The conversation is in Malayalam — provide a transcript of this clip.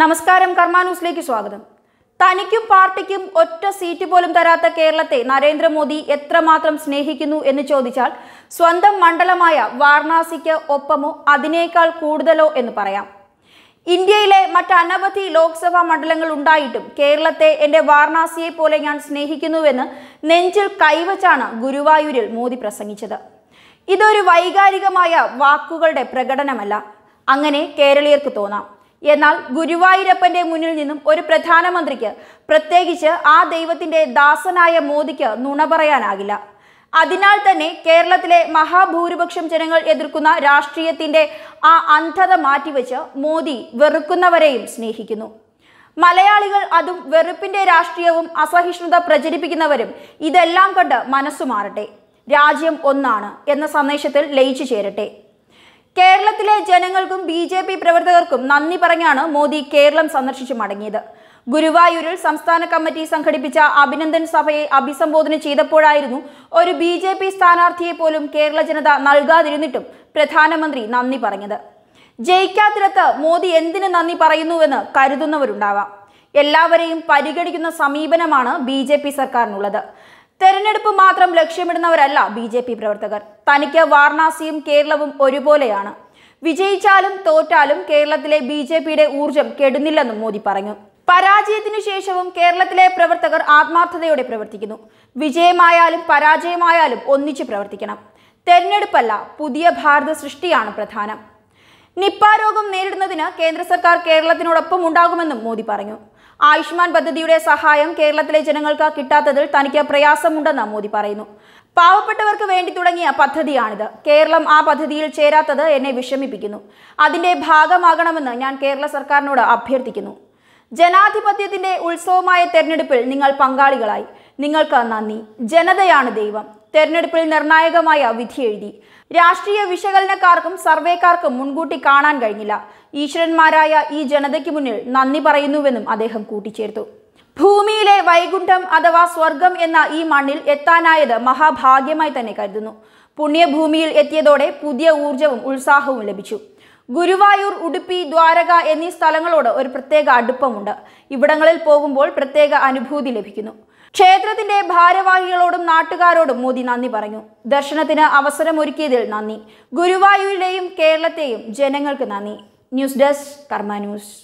നമസ്കാരം കർമാന്യൂസിലേക്ക് സ്വാഗതം തനിക്കും പാർട്ടിക്കും ഒറ്റ സീറ്റ് പോലും തരാത്ത കേരളത്തെ നരേന്ദ്രമോദി എത്രമാത്രം സ്നേഹിക്കുന്നു എന്ന് ചോദിച്ചാൽ സ്വന്തം മണ്ഡലമായ വാരണാസിക്ക് ഒപ്പമോ അതിനേക്കാൾ കൂടുതലോ എന്ന് പറയാം ഇന്ത്യയിലെ മറ്റനവധി ലോക്സഭാ മണ്ഡലങ്ങൾ ഉണ്ടായിട്ടും കേരളത്തെ എൻ്റെ വാരണാസിയെ പോലെ ഞാൻ സ്നേഹിക്കുന്നുവെന്ന് നെഞ്ചിൽ കൈവച്ചാണ് ഗുരുവായൂരിൽ മോദി പ്രസംഗിച്ചത് ഇതൊരു വൈകാരികമായ വാക്കുകളുടെ പ്രകടനമല്ല അങ്ങനെ കേരളീയർക്ക് തോന്നാം എന്നാൽ ഗുരുവായൂരപ്പന്റെ മുന്നിൽ നിന്നും ഒരു പ്രധാനമന്ത്രിക്ക് പ്രത്യേകിച്ച് ആ ദൈവത്തിന്റെ ദാസനായ മോദിക്ക് നുണ പറയാനാകില്ല അതിനാൽ തന്നെ കേരളത്തിലെ മഹാഭൂരിപക്ഷം ജനങ്ങൾ എതിർക്കുന്ന രാഷ്ട്രീയത്തിന്റെ ആ അന്ധത മാറ്റിവെച്ച് മോദി വെറുക്കുന്നവരെയും സ്നേഹിക്കുന്നു മലയാളികൾ അതും വെറുപ്പിന്റെ രാഷ്ട്രീയവും അസഹിഷ്ണുത പ്രചരിപ്പിക്കുന്നവരും ഇതെല്ലാം കണ്ട് മനസ്സു മാറട്ടെ രാജ്യം ഒന്നാണ് എന്ന സന്ദേശത്തിൽ ലയിച്ചു ചേരട്ടെ കേരളത്തിലെ ജനങ്ങൾക്കും ബി ജെ പി പ്രവർത്തകർക്കും നന്ദി പറഞ്ഞാണ് മോദി കേരളം സന്ദർശിച്ചു മടങ്ങിയത് ഗുരുവായൂരിൽ സംസ്ഥാന കമ്മിറ്റി സംഘടിപ്പിച്ച അഭിനന്ദൻ സഭയെ അഭിസംബോധന ചെയ്തപ്പോഴായിരുന്നു ഒരു ബി ജെ പി സ്ഥാനാർത്ഥിയെ പോലും കേരള ജനത നൽകാതിരുന്നിട്ടും പ്രധാനമന്ത്രി നന്ദി പറഞ്ഞത് ജയിക്കാത്തിടത്ത് മോദി എന്തിന് നന്ദി പറയുന്നുവെന്ന് കരുതുന്നവരുണ്ടാവാം എല്ലാവരെയും പരിഗണിക്കുന്ന സമീപനമാണ് ബി സർക്കാരിനുള്ളത് തെരഞ്ഞെടുപ്പ് മാത്രം ലക്ഷ്യമിടുന്നവരല്ല ബി ജെ പി പ്രവർത്തകർ തനിക്ക് വാരണാസിയും കേരളവും ഒരുപോലെയാണ് വിജയിച്ചാലും തോറ്റാലും കേരളത്തിലെ ബി ജെ പിയുടെ ഊർജം കെടുന്നില്ലെന്നും മോദി പറഞ്ഞു പരാജയത്തിനു ശേഷവും കേരളത്തിലെ പ്രവർത്തകർ ആത്മാർത്ഥതയോടെ പ്രവർത്തിക്കുന്നു വിജയമായാലും പരാജയമായാലും ഒന്നിച്ച് പ്രവർത്തിക്കണം തെരഞ്ഞെടുപ്പല്ല പുതിയ ഭാരത സൃഷ്ടിയാണ് പ്രധാനം നിപ്പ രോഗം നേരിടുന്നതിന് കേന്ദ്ര സർക്കാർ കേരളത്തിനോടൊപ്പം ഉണ്ടാകുമെന്നും മോദി പറഞ്ഞു ആയുഷ്മാൻ പദ്ധതിയുടെ സഹായം കേരളത്തിലെ ജനങ്ങൾക്ക് കിട്ടാത്തതിൽ തനിക്ക് പ്രയാസമുണ്ടെന്ന് മോദി പറയുന്നു പാവപ്പെട്ടവർക്ക് വേണ്ടി തുടങ്ങിയ പദ്ധതിയാണിത് കേരളം ആ പദ്ധതിയിൽ ചേരാത്തത് എന്നെ വിഷമിപ്പിക്കുന്നു അതിന്റെ ഭാഗമാകണമെന്ന് ഞാൻ കേരള സർക്കാരിനോട് അഭ്യർത്ഥിക്കുന്നു ജനാധിപത്യത്തിന്റെ ഉത്സവമായ തെരഞ്ഞെടുപ്പിൽ നിങ്ങൾ പങ്കാളികളായി നിങ്ങൾക്ക് നന്ദി ജനതയാണ് ദൈവം തെരഞ്ഞെടുപ്പിൽ നിർണായകമായ വിധിയെഴുതി രാഷ്ട്രീയ വിശകലനക്കാർക്കും സർവേക്കാർക്കും മുൻകൂട്ടി കാണാൻ കഴിഞ്ഞില്ല ഈശ്വരന്മാരായ ഈ ജനതയ്ക്ക് മുന്നിൽ നന്ദി പറയുന്നുവെന്നും അദ്ദേഹം കൂട്ടിച്ചേർത്തു ഭൂമിയിലെ വൈകുണ്ഠം അഥവാ സ്വർഗം എന്ന ഈ മണ്ണിൽ എത്താനായത് മഹാഭാഗ്യമായി തന്നെ കരുതുന്നു പുണ്യഭൂമിയിൽ എത്തിയതോടെ പുതിയ ഊർജവും ഉത്സാഹവും ലഭിച്ചു ഗുരുവായൂർ ഉടുപ്പി ദ്വാരക എന്നീ സ്ഥലങ്ങളോട് ഒരു പ്രത്യേക അടുപ്പമുണ്ട് ഇവിടങ്ങളിൽ പോകുമ്പോൾ പ്രത്യേക അനുഭൂതി ലഭിക്കുന്നു ക്ഷേത്രത്തിന്റെ ഭാരവാഹികളോടും നാട്ടുകാരോടും മോദി നന്ദി പറഞ്ഞു ദർശനത്തിന് അവസരമൊരുക്കിയതിൽ നന്ദി ഗുരുവായൂരിലെയും കേരളത്തെയും ജനങ്ങൾക്ക് നന്ദി ന്യൂസ് ഡെസ്ക് കർമ്മ ന്യൂസ്